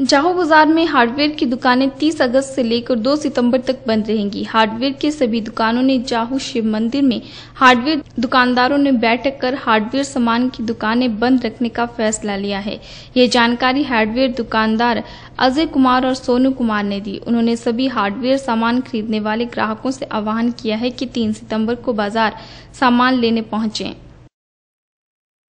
जाहो बाजार में हार्डवेयर की दुकानें 30 अगस्त से लेकर 2 सितंबर तक बंद रहेंगी हार्डवेयर के सभी दुकानों ने जाहू शिव मंदिर में हार्डवेयर दुकानदारों ने बैठक कर हार्डवेयर सामान की दुकानें बंद रखने का फैसला लिया है ये जानकारी हार्डवेयर दुकानदार अजय कुमार और सोनू कुमार ने दी उन्होंने सभी हार्डवेयर सामान खरीदने वाले ग्राहकों से आह्वान किया है कि तीन सितम्बर को बाजार सामान लेने पहुंचे